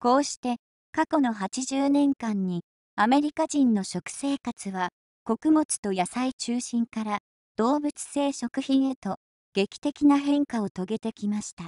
こうして過去の80年間にアメリカ人の食生活は穀物と野菜中心から動物性食品へと劇的な変化を遂げてきました。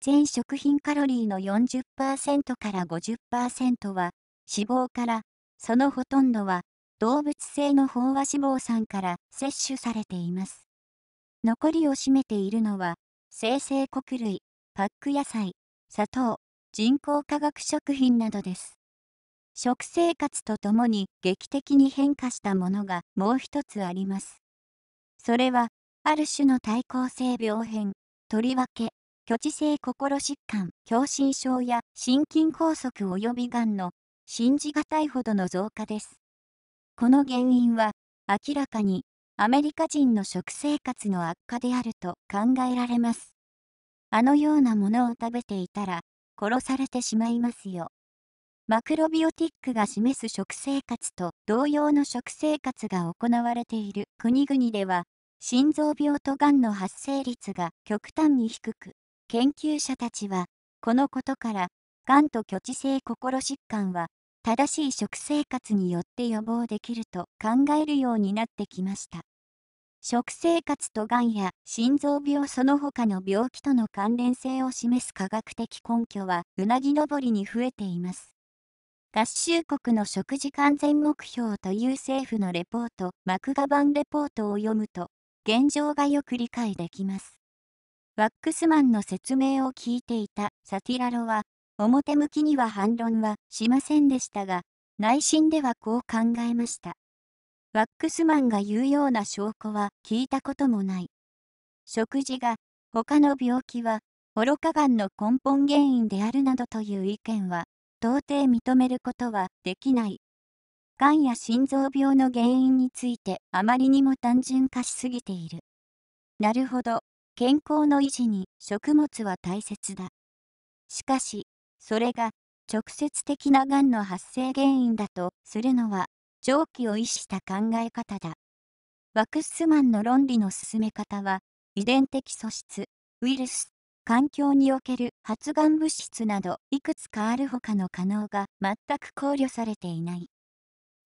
全食品カロリーの40%から50%は脂肪からそのほとんどは動物性の飽和脂肪酸から摂取されています。残りを占めているのは生成穀類、パック野菜、砂糖、人工化学食品などです。食生活とともに劇的に変化したものがもう一つあります。それは、ある種の対抗性病変、とりわけ、虚知性心疾患、狭心症や心筋梗塞及びがんの信じがたいほどの増加です。この原因は、明らかにアメリカ人の食生活の悪化であると考えられます。あのようなものを食べていたら、殺されてしまいますよ。マクロビオティックが示す食生活と同様の食生活が行われている国々では、心臓病とがんの発生率が極端に低く、研究者たちは、このことから、がんと巨知性心疾患は、正しい食生活によって予防できると考えるようになってきました。食生活とがんや心臓病その他の病気との関連性を示す科学的根拠はうなぎ登りに増えています。合衆国の食事完全目標という政府のレポートマクガバンレポートを読むと現状がよく理解できます。ワックスマンの説明を聞いていたサティラロは表向きには反論はしませんでしたが内心ではこう考えました。ワックスマンが言うような証拠は聞いたこともない。食事が他の病気は愚かがんの根本原因であるなどという意見は到底認めることはできない。がんや心臓病の原因についてあまりにも単純化しすぎている。なるほど、健康の維持に食物は大切だ。しかし、それが直接的ながんの発生原因だとするのは常軌を意識した考え方だ。ワクスマンの論理の進め方は、遺伝的素質、ウイルス、環境における発がん物質などいくつかある他の可能が全く考慮されていない。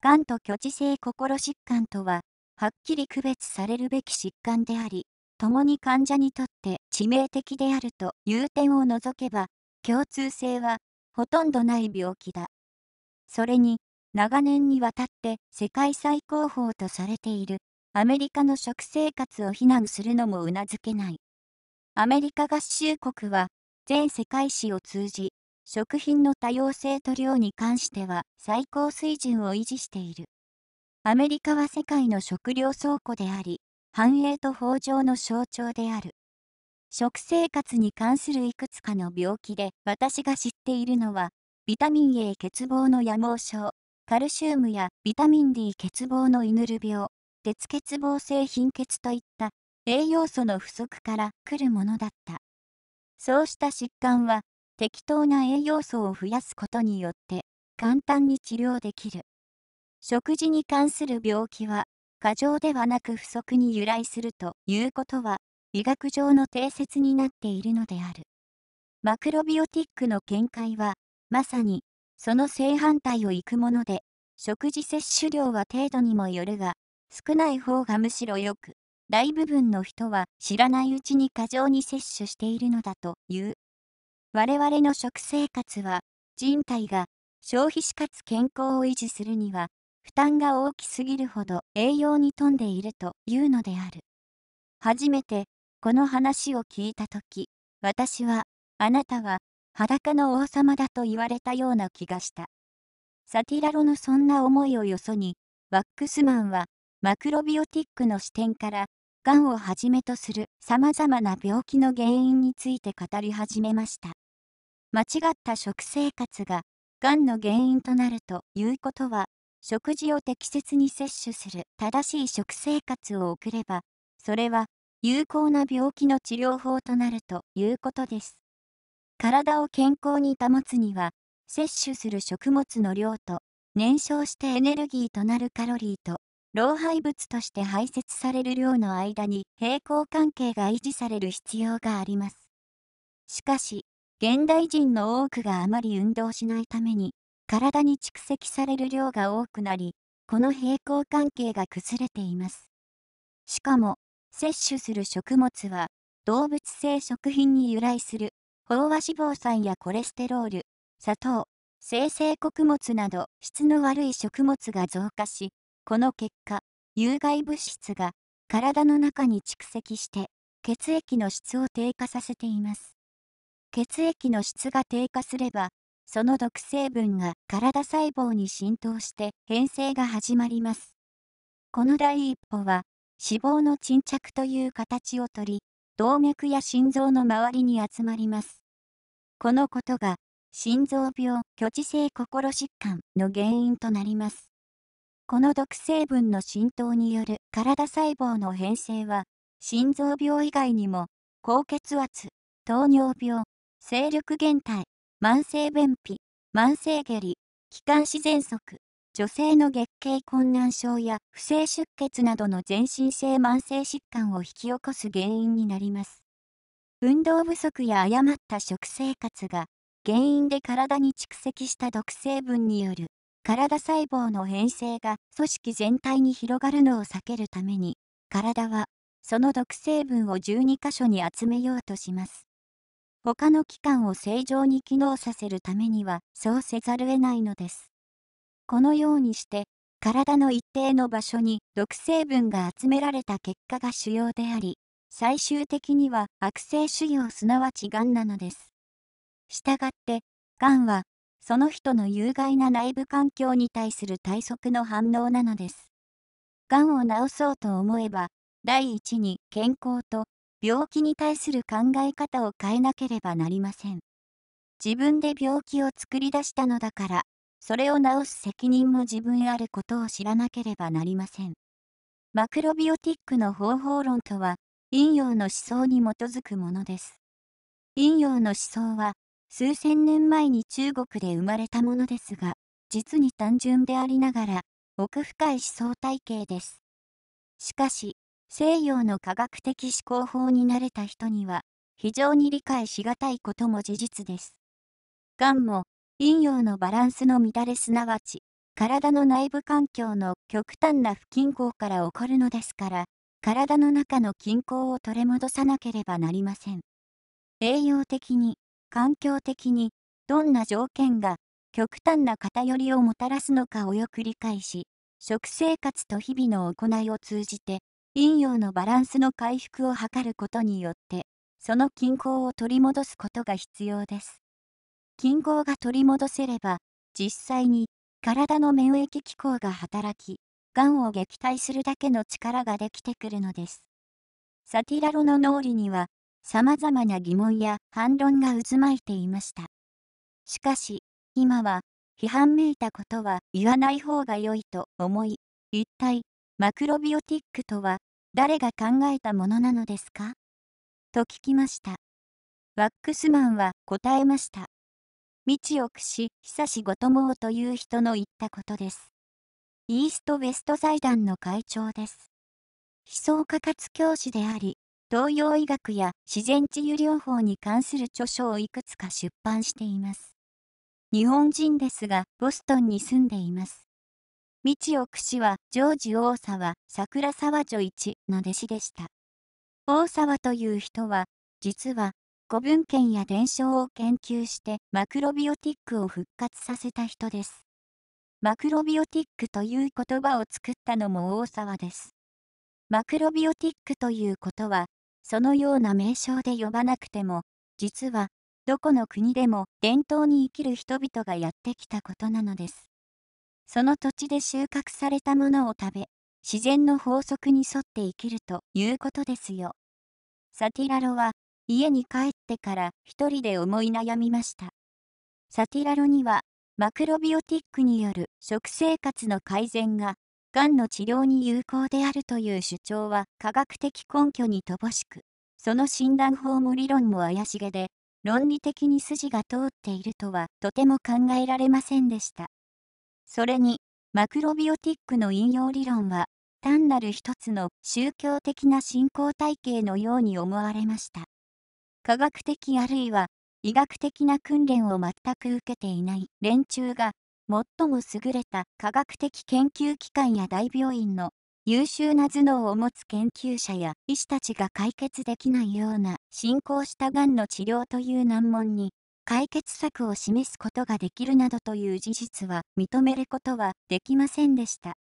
がんと虚知性心疾患とは、はっきり区別されるべき疾患であり、共に患者にとって致命的であるという点を除けば、共通性はほとんどない病気だ。それに、長年にわたって世界最高峰とされているアメリカの食生活を非難するのもうなずけない。アメリカ合衆国は全世界史を通じ食品の多様性と量に関しては最高水準を維持している。アメリカは世界の食料倉庫であり、繁栄と豊穣の象徴である。食生活に関するいくつかの病気で私が知っているのは、ビタミン A 欠乏の野毛症、カルシウムやビタミン D 欠乏のイヌル病、鉄欠乏性貧血といった栄養素の不足から来るものだった。そうした疾患は適当な栄養素を増やすことによって簡単に治療できる。食事に関する病気は過剰ではなく不足に由来するということは医学上の定説になっているのである。マクロビオティックの見解はまさにその正反対を行くもので、食事摂取量は程度にもよるが、少ない方がむしろよく、大部分の人は知らないうちに過剰に摂取しているのだという。我々の食生活は、人体が消費しかつ健康を維持するには、負担が大きすぎるほど栄養に富んでいるというのである。初めて、この話を聞いたとき、私は、あなたは裸の王様だと言われたような気がした。サティラロのそんな思いをよそに、ワックスマンは、マクロビオティックの視点から、がんをはじめとするさまざまな病気の原因について語り始めました。間違った食生活が、がんの原因となるということは、食事を適切に摂取する正しい食生活を送れば、それは有効な病気の治療法となるということです。体を健康に保つには、摂取する食物の量と、燃焼してエネルギーとなるカロリーと、老廃物として排泄される量の間に平衡関係が維持される必要があります。しかし、現代人の多くがあまり運動しないために、体に蓄積される量が多くなり、この平衡関係が崩れています。しかも、摂取する食物は、動物性食品に由来する飽和脂肪酸やコレステロール、砂糖、生成穀物など質の悪い食物が増加し、この結果、有害物質が体の中に蓄積して血液の質を低下させています。血液の質が低下すれば、その毒成分が体細胞に浸透して変性が始まります。この第一歩は、脂肪の沈着という形をとり、動脈や心臓の周りに集まります。このことが、心臓病、虚知性心疾患の原因となります。この毒成分の浸透による体細胞の変性は、心臓病以外にも、高血圧、糖尿病、精力減退、慢性便秘、慢性下痢、気管支喘息、女性の月経困難症や不正出血などの全身性慢性疾患を引き起こす原因になります。運動不足や誤った食生活が原因で体に蓄積した毒成分による体細胞の変性が組織全体に広がるのを避けるために体はその毒成分を12箇所に集めようとします。他の器官を正常に機能させるためにはそうせざるを得ないのです。このようにして体の一定の場所に毒成分が集められた結果が腫瘍であり最終的には悪性腫瘍すなわちがんなのです。したがってがんはその人の有害な内部環境に対する対策の反応なのです。がんを治そうと思えば第一に健康と病気に対する考え方を変えなければなりません。自分で病気を作り出したのだからそれを治す責任も自分あることを知らなければなりません。マクロビオティックの方法論とは、陰陽の思想に基づくものです。陰陽の思想は、数千年前に中国で生まれたものですが、実に単純でありながら、奥深い思想体系です。しかし、西洋の科学的思考法に慣れた人には、非常に理解しがたいことも事実です。がんも、陰陽のバランスの乱れすなわち、体の内部環境の極端な不均衡から起こるのですから、体の中の均衡を取り戻さなければなりません。栄養的に、環境的に、どんな条件が極端な偏りをもたらすのかをよく理解し、食生活と日々の行いを通じて、陰陽のバランスの回復を図ることによって、その均衡を取り戻すことが必要です。均衡が取り戻せれば、実際に体の免疫機構が働き、がんを撃退するだけの力ができてくるのです。サティラロの脳裏には、様々な疑問や反論が渦巻いていました。しかし、今は、批判めいたことは言わない方が良いと思い、一体、マクロビオティックとは、誰が考えたものなのですかと聞きました。ワックスマンは答えました。道をくし、久しごともうという人の言ったことです。イーストウェスト財団の会長です。思想科活教師であり、東洋医学や自然治癒療法に関する著書をいくつか出版しています。日本人ですが、ボストンに住んでいます。道奥氏は、ジョージ大沢、桜沢女一の弟子でした。大沢という人は、実は、古文献や伝承を研究してマクロビオティックを復活させた人です。マクロビオティックという言葉を作ったのも大沢です。マクロビオティックということは、そのような名称で呼ばなくても、実は、どこの国でも伝統に生きる人々がやってきたことなのです。その土地で収穫されたものを食べ、自然の法則に沿って生きるということですよ。サティラロは、家に帰ってから一人で思い悩みました。サティラロには、マクロビオティックによる食生活の改善が、がんの治療に有効であるという主張は科学的根拠に乏しく、その診断法も理論も怪しげで、論理的に筋が通っているとはとても考えられませんでした。それに、マクロビオティックの引用理論は、単なる一つの宗教的な信仰体系のように思われました。科学的あるいは医学的な訓練を全く受けていない連中が最も優れた科学的研究機関や大病院の優秀な頭脳を持つ研究者や医師たちが解決できないような進行したがんの治療という難問に解決策を示すことができるなどという事実は認めることはできませんでした。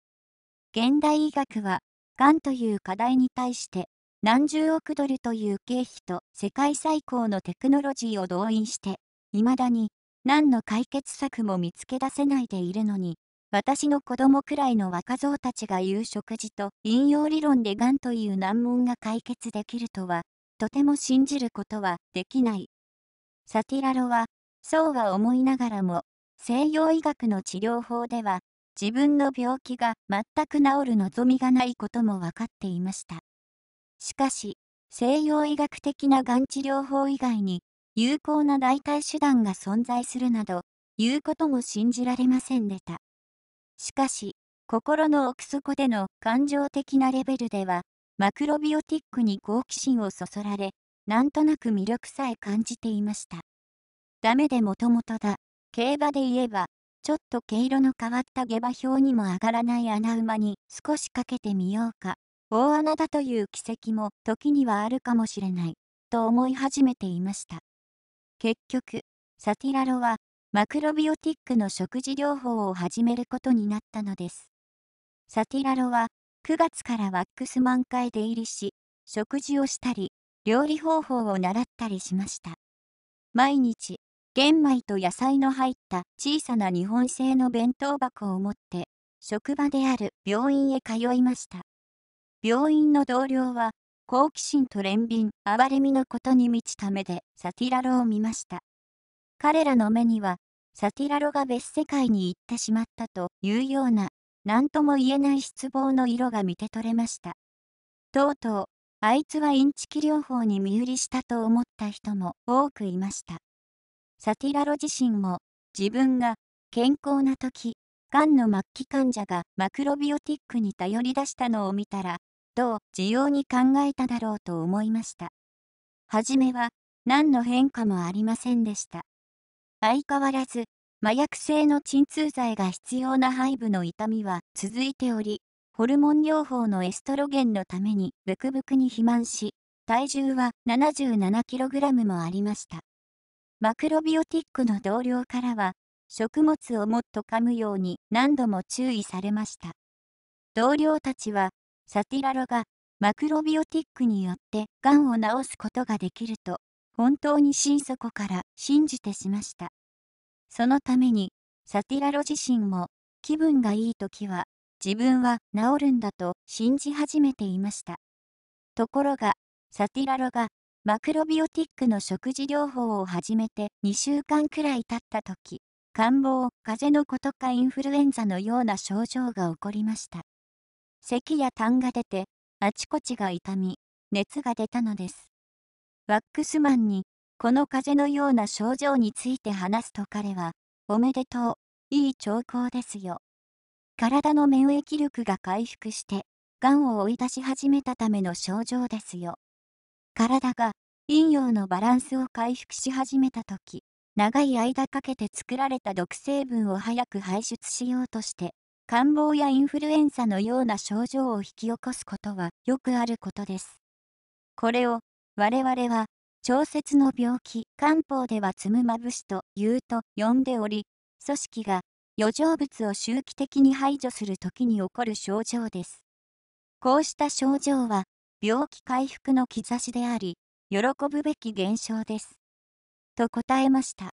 現代医学は、がんという課題に対して何十億ドルという経費と世界最高のテクノロジーを動員して、未だに何の解決策も見つけ出せないでいるのに、私の子供くらいの若造たちが言う食事と引用理論でがんという難問が解決できるとは、とても信じることはできない。サティラロは、そうは思いながらも、西洋医学の治療法では、自分の病気が全く治る望みがないことも分かっていました。しかし、西洋医学的ながん治療法以外に、有効な代替手段が存在するなど、いうことも信じられませんでた。しかし、心の奥底での感情的なレベルでは、マクロビオティックに好奇心をそそられ、なんとなく魅力さえ感じていました。ダメでもともとだ、競馬で言えば、ちょっと毛色の変わった下馬評にも上がらない穴馬に少しかけてみようか、大穴だという奇跡も時にはあるかもしれない、と思い始めていました。結局、サティラロはマクロビオティックの食事療法を始めることになったのです。サティラロは9月からワックス満開で入りし、食事をしたり、料理方法を習ったりしました。毎日、玄米と野菜の入った小さな日本製の弁当箱を持って、職場である病院へ通いました。病院の同僚は、好奇心と憐憫、憐れみのことに満ちた目でサティラロを見ました。彼らの目には、サティラロが別世界に行ってしまったというような、何とも言えない失望の色が見て取れました。とうとう、あいつはインチキ療法に身売りしたと思った人も多くいました。サティラロ自身も、自分が健康な時、がんの末期患者がマクロビオティックに頼り出したのを見たら、う需要に考えただろうと思いました。初めは何の変化もありませんでした。相変わらず麻薬性の鎮痛剤が必要な背部の痛みは続いており、ホルモン療法のエストロゲンのためにブクブクに肥満し、体重は 77kg もありました。マクロビオティックの同僚からは、食物をもっと噛むように何度も注意されました。同僚たちはサティラロがマクロビオティックによってがんを治すことができると本当に心底から信じてしましたそのためにサティラロ自身も気分がいい時は自分は治るんだと信じ始めていましたところがサティラロがマクロビオティックの食事療法を始めて2週間くらい経った時感冒風邪のことかインフルエンザのような症状が起こりました咳や痰が出て、あちこちが痛み、熱が出たのです。ワックスマンに、この風邪のような症状について話すと彼は、おめでとう、いい兆候ですよ。体の免疫力が回復して、がんを追い出し始めたための症状ですよ。体が陰陽のバランスを回復し始めた時、長い間かけて作られた毒成分を早く排出しようとして、感冒やインフルエンザのような症状を引き起こすことはよくあることです。これを我々は調節の病気漢方ではつむまぶしというと呼んでおり組織が余剰物を周期的に排除するときに起こる症状です。こうした症状は病気回復の兆しであり喜ぶべき現象です。と答えました。